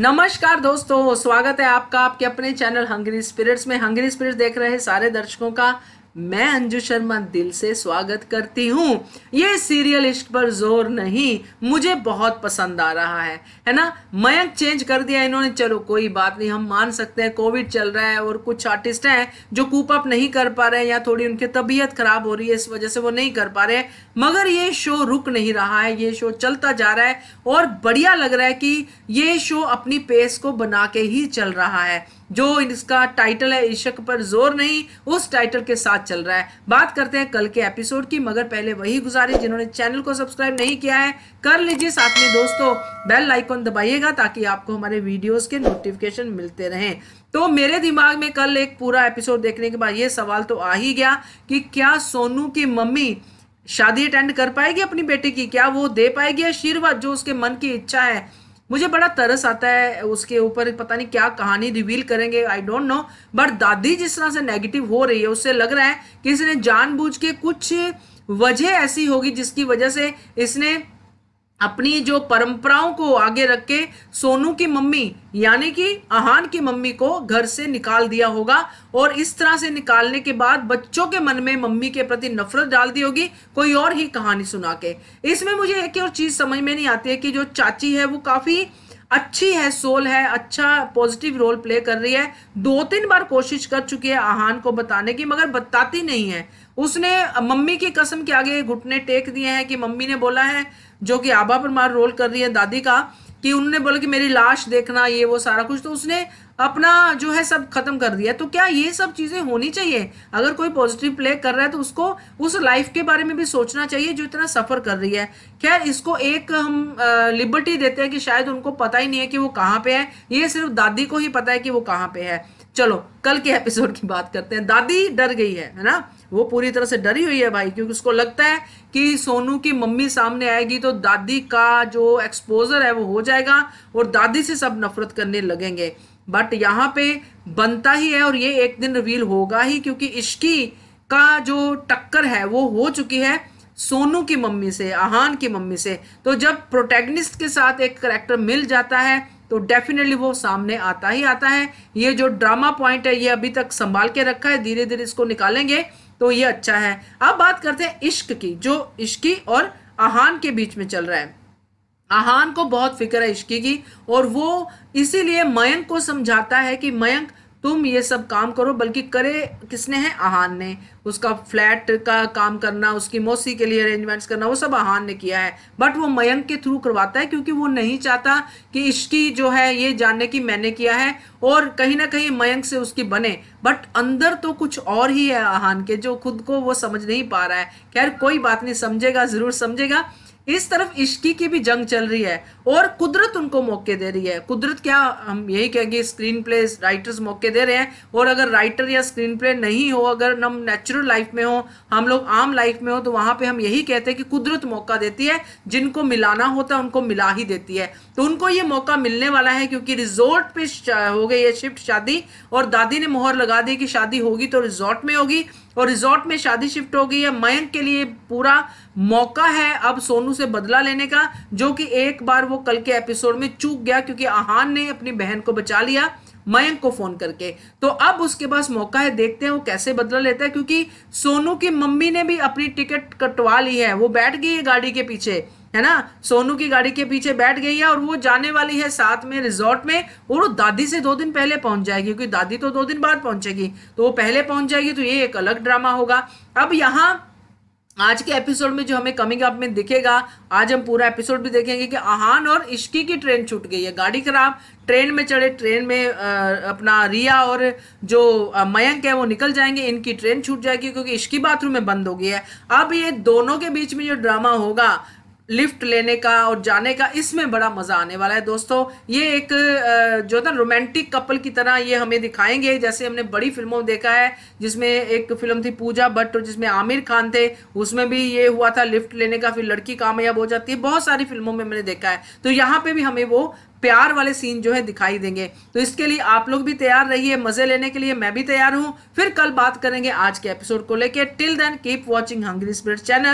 नमस्कार दोस्तों स्वागत है आपका आपके अपने चैनल हंगरी स्पिरिट्स में हंगरी स्पिरिट्स देख रहे सारे दर्शकों का मैं अंजू शर्मा दिल से स्वागत करती हूँ ये सीरियल इश्क पर जोर नहीं मुझे बहुत पसंद आ रहा है है ना मयंक चेंज कर दिया इन्होंने चलो कोई बात नहीं हम मान सकते हैं कोविड चल रहा है और कुछ आर्टिस्ट हैं जो कूप अप नहीं कर पा रहे हैं या थोड़ी उनकी तबीयत खराब हो रही है इस वजह से वो नहीं कर पा रहे मगर ये शो रुक नहीं रहा है ये शो चलता जा रहा है और बढ़िया लग रहा है कि ये शो अपनी पेस को बना के ही चल रहा है जो इसका टाइटल है इश्क पर जोर नहीं उस टाइटल के साथ चल रहा है बात करते हैं कल के एपिसोड की मगर पहले वही गुजारे जिन्होंने चैनल को सब्सक्राइब नहीं किया है कर लीजिए साथ में दोस्तों बेल आइकॉन दबाइएगा ताकि आपको हमारे वीडियोस के नोटिफिकेशन मिलते रहें तो मेरे दिमाग में कल एक पूरा एपिसोड देखने के बाद ये सवाल तो आ ही गया कि क्या सोनू की मम्मी शादी अटेंड कर पाएगी अपनी बेटी की क्या वो दे पाएगी आशीर्वाद जो उसके मन की इच्छा है मुझे बड़ा तरस आता है उसके ऊपर पता नहीं क्या कहानी रिवील करेंगे आई डोंट नो बट दादी जिस तरह से नेगेटिव हो रही है उससे लग रहा है कि इसने जानबूझ के कुछ वजह ऐसी होगी जिसकी वजह से इसने अपनी जो परंपराओं को आगे रख के सोनू की मम्मी यानी कि अहान की मम्मी को घर से निकाल दिया होगा और इस तरह से निकालने के बाद बच्चों के मन में मम्मी के प्रति नफरत डाल दी होगी कोई और ही कहानी सुना के इसमें मुझे एक और चीज़ समझ में नहीं आती है कि जो चाची है वो काफ़ी अच्छी है सोल है अच्छा पॉजिटिव रोल प्ले कर रही है दो तीन बार कोशिश कर चुकी है आहान को बताने की मगर बताती नहीं है उसने मम्मी की कसम के आगे घुटने टेक दिए हैं कि मम्मी ने बोला है जो कि आभा परमार रोल कर रही है दादी का कि उनने बोला कि मेरी लाश देखना ये वो सारा कुछ तो उसने अपना जो है सब खत्म कर दिया तो क्या ये सब चीज़ें होनी चाहिए अगर कोई पॉजिटिव प्ले कर रहा है तो उसको उस लाइफ के बारे में भी सोचना चाहिए जो इतना सफ़र कर रही है खैर इसको एक हम लिबर्टी देते हैं कि शायद उनको पता ही नहीं है कि वो कहाँ पे है ये सिर्फ दादी को ही पता है कि वो कहाँ पे है चलो कल के एपिसोड की बात करते हैं दादी डर गई है है ना वो पूरी तरह से डरी हुई है भाई क्योंकि उसको लगता है कि सोनू की मम्मी सामने आएगी तो दादी का जो एक्सपोजर है वो हो जाएगा और दादी से सब नफरत करने लगेंगे बट यहाँ पे बनता ही है और ये एक दिन रिवील होगा ही क्योंकि इश्की का जो टक्कर है वो हो चुकी है सोनू की मम्मी से आहान की मम्मी से तो जब प्रोटेगनिस्ट के साथ एक करेक्टर मिल जाता है तो डेफिनेटली वो सामने आता ही आता है ये जो ड्रामा पॉइंट है ये अभी तक संभाल के रखा है धीरे धीरे इसको निकालेंगे तो ये अच्छा है अब बात करते हैं इश्क की जो इश्की और आहान के बीच में चल रहा है आहान को बहुत फिक्र है इश्की की और वो इसीलिए मयंक को समझाता है कि मयंक तुम ये सब काम करो बल्कि करे किसने हैं आहान ने उसका फ्लैट का काम करना उसकी मौसी के लिए अरेंजमेंट्स करना वो सब आहान ने किया है बट वो मयंक के थ्रू करवाता है क्योंकि वो नहीं चाहता कि इसकी जो है ये जानने की मैंने किया है और कहीं ना कहीं मयंक से उसकी बने बट अंदर तो कुछ और ही है आहान के जो खुद को वो समझ नहीं पा रहा है खैर कोई बात नहीं समझेगा ज़रूर समझेगा इस तरफ इश्की की भी जंग चल रही है और कुदरत उनको मौके दे रही है कुदरत क्या हम यही कहेंगे स्क्रीन प्ले राइटर्स मौके दे रहे हैं और अगर राइटर या स्क्रीन प्ले नहीं हो अगर हम नेचुरल लाइफ में हो हम लोग आम लाइफ में हो तो वहाँ पे हम यही कहते हैं कि कुदरत मौका देती है जिनको मिलाना होता है उनको मिला ही देती है तो उनको ये मौका मिलने वाला है क्योंकि रिजोर्ट पे हो गई है शिफ्ट शादी और दादी ने मोहर लगा दी कि शादी होगी तो रिजोर्ट में होगी और रिजॉर्ट में शादी शिफ्ट हो गई है मयंक के लिए पूरा मौका है अब सोनू से बदला लेने का जो कि एक बार वो कल के एपिसोड में चूक गया क्योंकि आहान ने अपनी बहन को बचा लिया मयंक को फोन करके तो अब उसके पास मौका है देखते हैं वो कैसे बदला लेता है क्योंकि सोनू की मम्मी ने भी अपनी टिकट कटवा ली है वो बैठ गई है गाड़ी के पीछे है ना सोनू की गाड़ी के पीछे बैठ गई है और वो जाने वाली है साथ में रिजॉर्ट में और वो दादी से दो दिन पहले पहुंच जाएगी क्योंकि दादी तो दो दिन बाद पहुंचेगी तो वो पहले पहुंच जाएगी तो ये एक अलग ड्रामा होगा अब यहाँ आज के एपिसोड में जो हमें कमिंग अप में दिखेगा आज हम पूरा एपिसोड भी देखेंगे कि आहान और इश्की की ट्रेन छूट गई है गाड़ी खराब ट्रेन में चढ़े ट्रेन में आ, अपना रिया और जो मयंक है वो निकल जाएंगे इनकी ट्रेन छूट जाएगी क्योंकि इश्की बाथरूम में बंद हो गई है अब ये दोनों के बीच में जो ड्रामा होगा लिफ्ट लेने का और जाने का इसमें बड़ा मज़ा आने वाला है दोस्तों ये एक जो था रोमांटिक कपल की तरह ये हमें दिखाएंगे जैसे हमने बड़ी फिल्मों में देखा है जिसमें एक फिल्म थी पूजा भट्ट और जिसमें आमिर खान थे उसमें भी ये हुआ था लिफ्ट लेने का फिर लड़की कामयाब हो जाती है बहुत सारी फिल्मों में मैंने देखा है तो यहाँ पर भी हमें वो प्यार वाले सीन जो है दिखाई देंगे तो इसके लिए आप लोग भी तैयार रहिए मज़े लेने के लिए मैं भी तैयार हूँ फिर कल बात करेंगे आज के एपिसोड को लेकर till then keep watching hungry spirit channel